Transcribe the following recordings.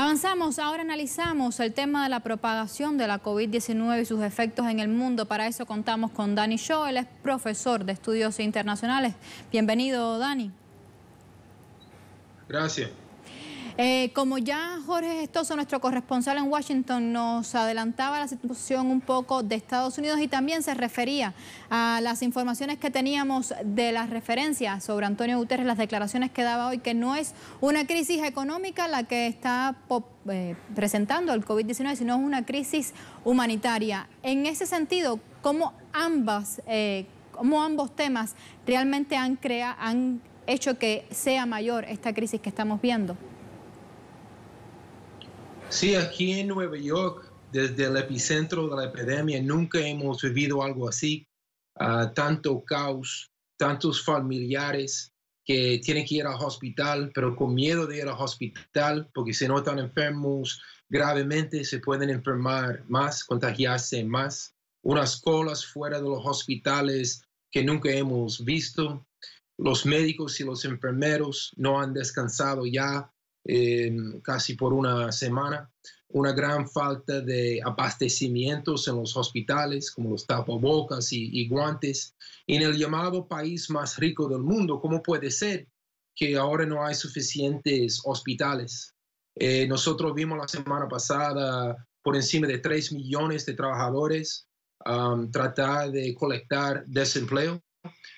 Avanzamos, ahora analizamos el tema de la propagación de la COVID-19 y sus efectos en el mundo. Para eso contamos con Dani Shaw, él es profesor de estudios internacionales. Bienvenido, Dani. Gracias. Eh, como ya Jorge Estoso, nuestro corresponsal en Washington, nos adelantaba la situación un poco de Estados Unidos y también se refería a las informaciones que teníamos de las referencias sobre Antonio Guterres, las declaraciones que daba hoy, que no es una crisis económica la que está eh, presentando el COVID-19, sino es una crisis humanitaria. En ese sentido, ¿cómo ambas... Eh, ambos temas realmente han, han hecho que sea mayor esta crisis que estamos viendo. Sí, aquí en Nueva York, desde el epicentro de la epidemia, nunca hemos vivido algo así. Ah, tanto caos, tantos familiares que tienen que ir al hospital, pero con miedo de ir al hospital, porque si no están enfermos gravemente, se pueden enfermar más, contagiarse más. Unas colas fuera de los hospitales que nunca hemos visto. Los médicos y los enfermeros no han descansado ya eh, casi por una semana, una gran falta de abastecimientos en los hospitales, como los tapabocas y, guantes, en el llamado país más rico del mundo. ¿Cómo puede ser que ahora no hay suficientes hospitales? Eh, nosotros vimos la semana pasada por encima de 3 millones de trabajadores um, tratar de colectar desempleo,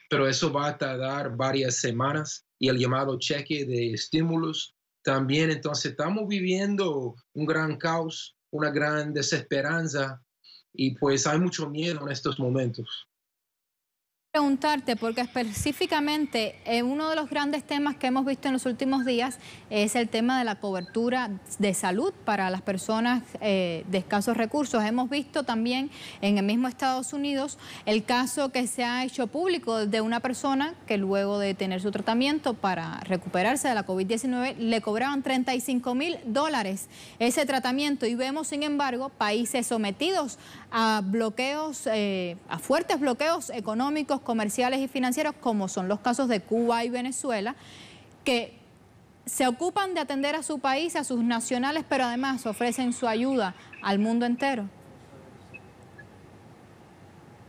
pero eso va a tardar varias semanas y el llamado cheque de estímulos también entonces estamos viviendo un gran caos, una gran desesperanza y pues hay mucho miedo en estos momentos preguntarte, porque específicamente eh, uno de los grandes temas que hemos visto en los últimos días es el tema de la cobertura de salud para las personas eh, de escasos recursos. Hemos visto también en el mismo Estados Unidos el caso que se ha hecho público de una persona que luego de tener su tratamiento para recuperarse de la COVID-19 le cobraban 35 mil dólares ese tratamiento y vemos sin embargo países sometidos a bloqueos, eh, a fuertes bloqueos económicos comerciales y financieros, como son los casos de Cuba y Venezuela, que se ocupan de atender a su país, a sus nacionales, pero además ofrecen su ayuda al mundo entero.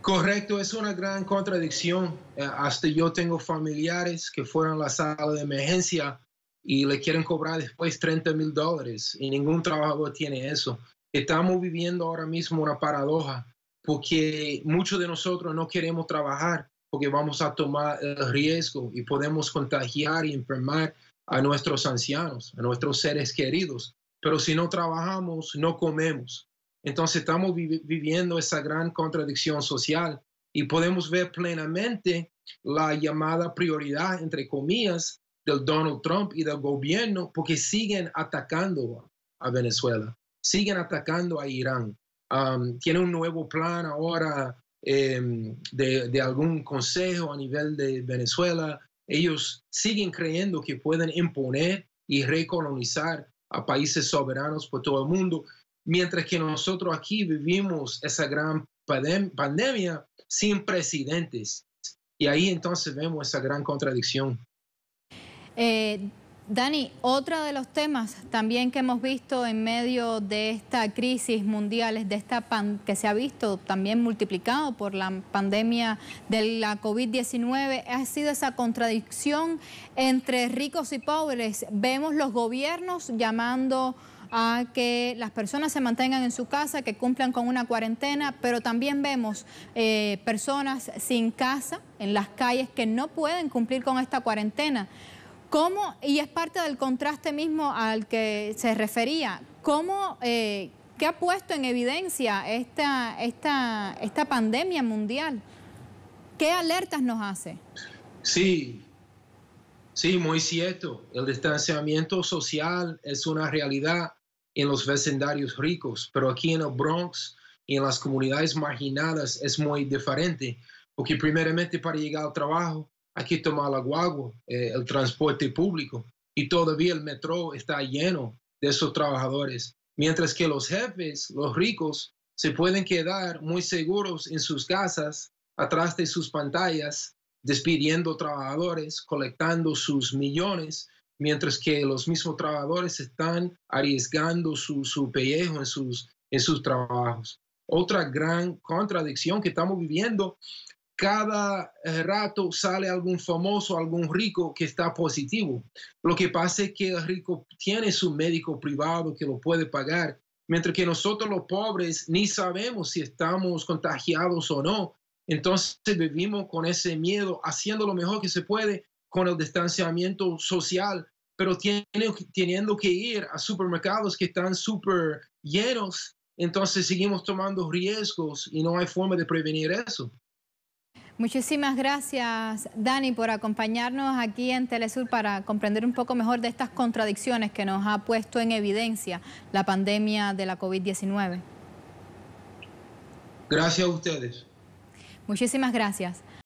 Correcto, es una gran contradicción. Eh, hasta yo tengo familiares que fueron a la sala de emergencia y le quieren cobrar después 30 mil dólares y ningún trabajador tiene eso. Estamos viviendo ahora mismo una paradoja porque muchos de nosotros no queremos trabajar porque vamos a tomar el riesgo y podemos contagiar y enfermar a nuestros ancianos, a nuestros seres queridos. Pero si no trabajamos, no comemos. Entonces estamos viviendo esa gran contradicción social y podemos ver plenamente la llamada prioridad, entre comillas, del Donald Trump y del gobierno porque siguen atacando a Venezuela, siguen atacando a Irán, tiene un nuevo plan ahora em, de, algún consejo a nivel de Venezuela. Ellos siguen creyendo que pueden imponer y recolonizar a países soberanos por todo el mundo, mientras que nosotros aquí vivimos esa gran pandemia sin presidentes. Y ahí entonces vemos esa gran contradicción. Eh, Dani, otro de los temas también que hemos visto en medio de esta crisis mundial, de esta pan, que se ha visto también multiplicado por la pandemia de la COVID-19, ha sido esa contradicción entre ricos y pobres. Vemos los gobiernos llamando a que las personas se mantengan en su casa, que cumplan con una cuarentena, pero también vemos eh, personas sin casa en las calles que no pueden cumplir con esta cuarentena. ¿Cómo, y es parte del contraste mismo al que se refería, cómo, eh, qué ha puesto en evidencia esta, esta, esta pandemia mundial? ¿Qué alertas nos hace? Sí, sí, muy cierto. El distanciamiento social es una realidad en los vecindarios ricos, pero aquí en el Bronx y en las comunidades marginadas es muy diferente, porque primeramente para llegar al trabajo Aquí toma el guagua, eh, el transporte público y todavía el metro está lleno de esos trabajadores. Mientras que los jefes, los ricos, se pueden quedar muy seguros en sus casas, atrás de sus pantallas, despidiendo trabajadores, colectando sus millones, mientras que los mismos trabajadores están arriesgando su, pellejo en sus, en sus trabajos. Otra gran contradicción que estamos viviendo cada eh, rato sale algún famoso, algún rico que está positivo. Lo que pasa es que el rico tiene su médico privado que lo puede pagar, mientras que nosotros los pobres ni sabemos si estamos contagiados o no. Entonces vivimos con ese miedo, haciendo lo mejor que se puede con el distanciamiento social, pero tiene, teniendo que ir a supermercados que están súper llenos, entonces seguimos tomando riesgos y no hay forma de prevenir eso. Muchísimas gracias, Dani, por acompañarnos aquí en Telesur para comprender un poco mejor de estas contradicciones que nos ha puesto en evidencia la pandemia de la COVID-19. Gracias a ustedes. Muchísimas gracias.